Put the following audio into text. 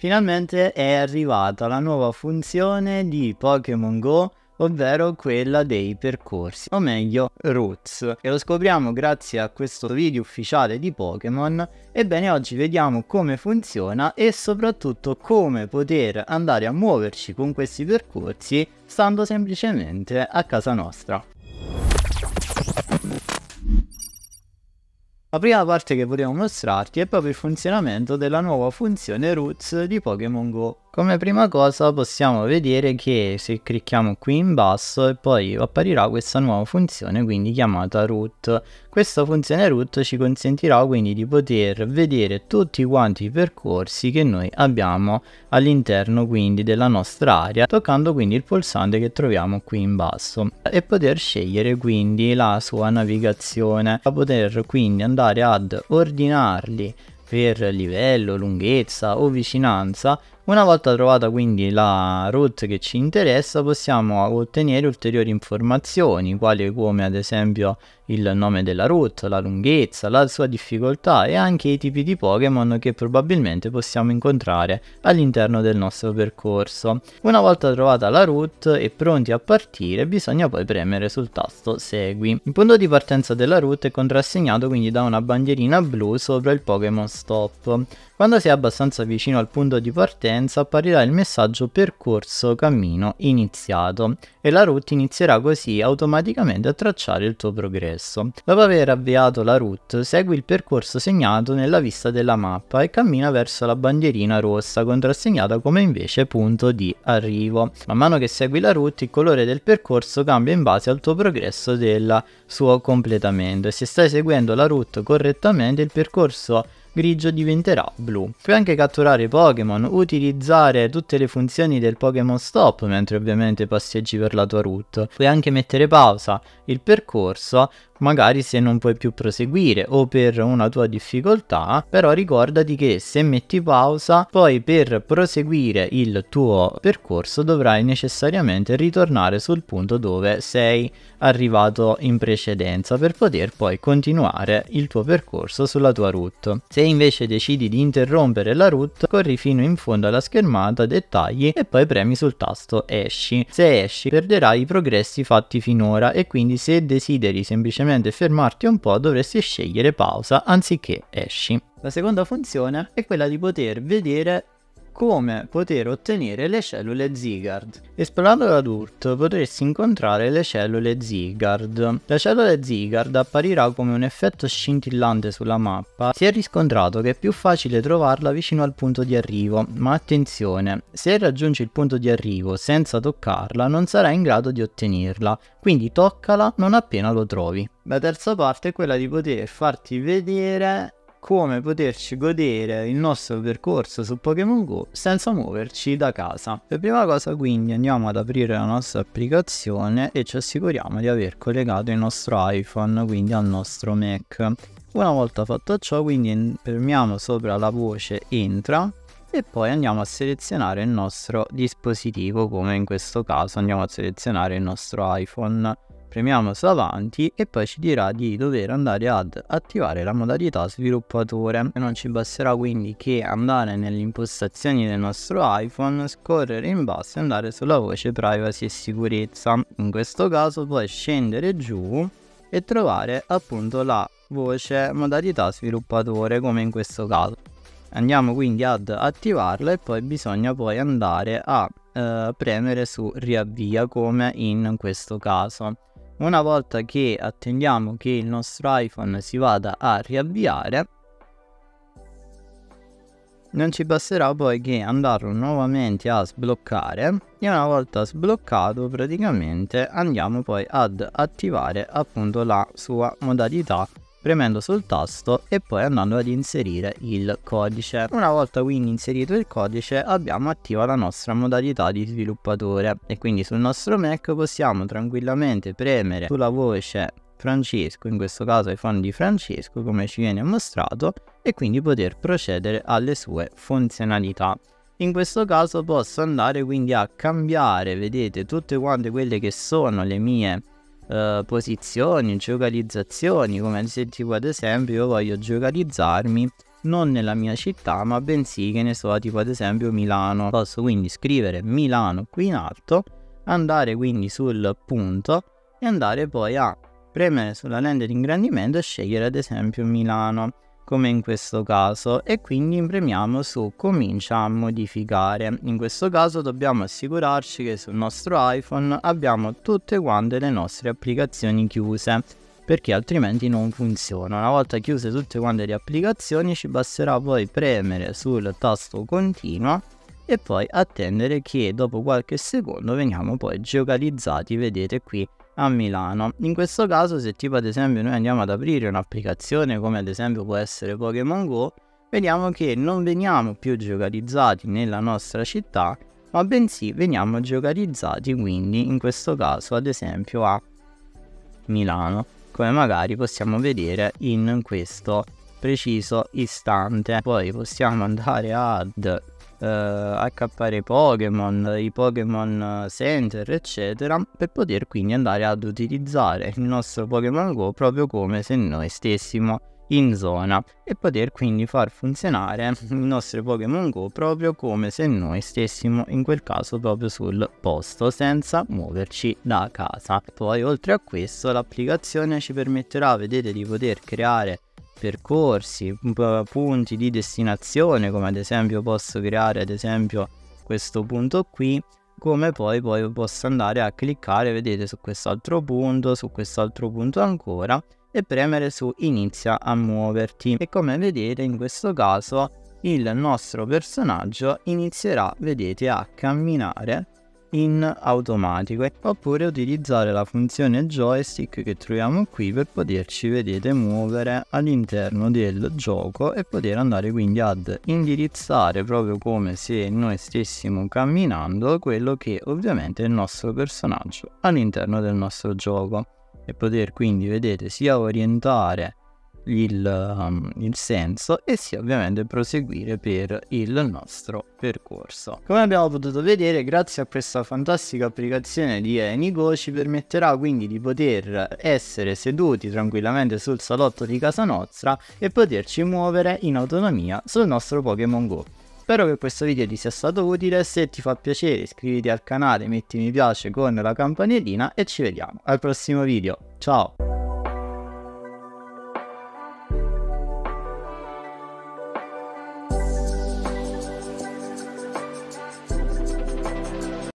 Finalmente è arrivata la nuova funzione di Pokémon Go ovvero quella dei percorsi, o meglio Roots, e lo scopriamo grazie a questo video ufficiale di Pokémon. Ebbene oggi vediamo come funziona e soprattutto come poter andare a muoverci con questi percorsi stando semplicemente a casa nostra. La prima parte che volevo mostrarti è proprio il funzionamento della nuova funzione Roots di Pokémon Go. Come prima cosa possiamo vedere che se clicchiamo qui in basso e poi apparirà questa nuova funzione quindi chiamata Root. Questa funzione Root ci consentirà quindi di poter vedere tutti quanti i percorsi che noi abbiamo all'interno quindi della nostra area toccando quindi il pulsante che troviamo qui in basso e poter scegliere quindi la sua navigazione, a poter quindi andare andare ad ordinarli per livello, lunghezza o vicinanza una volta trovata quindi la route che ci interessa possiamo ottenere ulteriori informazioni quali come ad esempio il nome della route, la lunghezza, la sua difficoltà e anche i tipi di Pokémon che probabilmente possiamo incontrare all'interno del nostro percorso. Una volta trovata la route e pronti a partire bisogna poi premere sul tasto segui. Il punto di partenza della route è contrassegnato quindi da una bandierina blu sopra il Pokémon Stop. Quando si è abbastanza vicino al punto di partenza partenza apparirà il messaggio percorso cammino iniziato e la route inizierà così automaticamente a tracciare il tuo progresso. Dopo aver avviato la route, segui il percorso segnato nella vista della mappa e cammina verso la bandierina rossa contrassegnata come invece punto di arrivo. Man mano che segui la route, il colore del percorso cambia in base al tuo progresso del suo completamento e se stai seguendo la route correttamente il percorso grigio diventerà blu. Puoi anche catturare Pokémon, utilizzare tutte le funzioni del Pokémon Stop mentre ovviamente passeggi per la la tua route. Puoi anche mettere pausa il percorso, magari se non puoi più proseguire o per una tua difficoltà, però ricordati che se metti pausa, poi per proseguire il tuo percorso dovrai necessariamente ritornare sul punto dove sei arrivato in precedenza per poter poi continuare il tuo percorso sulla tua route. Se invece decidi di interrompere la route, corri fino in fondo alla schermata dettagli e poi premi sul tasto esci. Se esci per perderai i progressi fatti finora e quindi se desideri semplicemente fermarti un po' dovresti scegliere pausa anziché esci. La seconda funzione è quella di poter vedere come poter ottenere le cellule Zygarde. Esplorando l'adulto potresti incontrare le cellule Zygarde. La cellula Zygarde apparirà come un effetto scintillante sulla mappa. Si è riscontrato che è più facile trovarla vicino al punto di arrivo, ma attenzione, se raggiungi il punto di arrivo senza toccarla non sarai in grado di ottenerla, quindi toccala non appena lo trovi. La terza parte è quella di poter farti vedere come poterci godere il nostro percorso su Pokémon Go senza muoverci da casa. Per prima cosa quindi andiamo ad aprire la nostra applicazione e ci assicuriamo di aver collegato il nostro iPhone quindi al nostro Mac. Una volta fatto ciò quindi premiamo sopra la voce entra e poi andiamo a selezionare il nostro dispositivo come in questo caso andiamo a selezionare il nostro iPhone Premiamo su avanti e poi ci dirà di dover andare ad attivare la modalità sviluppatore. Non ci basterà quindi che andare nelle impostazioni del nostro iPhone, scorrere in basso e andare sulla voce privacy e sicurezza. In questo caso puoi scendere giù e trovare appunto la voce modalità sviluppatore come in questo caso. Andiamo quindi ad attivarla e poi bisogna poi andare a eh, premere su riavvia come in questo caso. Una volta che attendiamo che il nostro iPhone si vada a riavviare, non ci basterà poi che andarlo nuovamente a sbloccare e una volta sbloccato praticamente andiamo poi ad attivare appunto la sua modalità premendo sul tasto e poi andando ad inserire il codice. Una volta quindi inserito il codice abbiamo attiva la nostra modalità di sviluppatore e quindi sul nostro Mac possiamo tranquillamente premere sulla voce Francesco, in questo caso iPhone di Francesco come ci viene mostrato e quindi poter procedere alle sue funzionalità. In questo caso posso andare quindi a cambiare, vedete, tutte quante quelle che sono le mie eh, posizioni, geolocalizzazioni, come se tipo ad esempio io voglio geolocalizzarmi non nella mia città ma bensì che ne so tipo ad esempio Milano. Posso quindi scrivere Milano qui in alto, andare quindi sul punto e andare poi a premere sulla lente di ingrandimento e scegliere ad esempio Milano come in questo caso e quindi premiamo su comincia a modificare in questo caso dobbiamo assicurarci che sul nostro iPhone abbiamo tutte quante le nostre applicazioni chiuse perché altrimenti non funziona una volta chiuse tutte quante le applicazioni ci basterà poi premere sul tasto continua e poi attendere che dopo qualche secondo veniamo poi geocalizzati vedete qui a Milano. In questo caso se tipo ad esempio noi andiamo ad aprire un'applicazione come ad esempio può essere Pokémon Go, vediamo che non veniamo più geocarizzati nella nostra città, ma bensì veniamo geocarizzati quindi in questo caso ad esempio a Milano, come magari possiamo vedere in questo preciso istante. Poi possiamo andare ad eh, accappare Pokémon, i Pokémon eh, Center, eccetera, per poter quindi andare ad utilizzare il nostro Pokémon Go proprio come se noi stessimo in zona e poter quindi far funzionare il nostro Pokémon Go proprio come se noi stessimo in quel caso proprio sul posto senza muoverci da casa. Poi oltre a questo l'applicazione ci permetterà, vedete, di poter creare percorsi, punti di destinazione, come ad esempio posso creare ad esempio questo punto qui, come poi, poi posso andare a cliccare, vedete, su quest'altro punto, su quest'altro punto ancora, e premere su inizia a muoverti. E come vedete in questo caso il nostro personaggio inizierà, vedete, a camminare in automatico oppure utilizzare la funzione joystick che troviamo qui per poterci vedete muovere all'interno del gioco e poter andare quindi ad indirizzare proprio come se noi stessimo camminando quello che ovviamente è il nostro personaggio all'interno del nostro gioco e poter quindi vedete sia orientare il, um, il senso e sì ovviamente proseguire per il nostro percorso. Come abbiamo potuto vedere grazie a questa fantastica applicazione di Enigo ci permetterà quindi di poter essere seduti tranquillamente sul salotto di casa nostra e poterci muovere in autonomia sul nostro Pokémon Go. Spero che questo video ti sia stato utile, se ti fa piacere iscriviti al canale, metti mi piace con la campanellina e ci vediamo al prossimo video, ciao!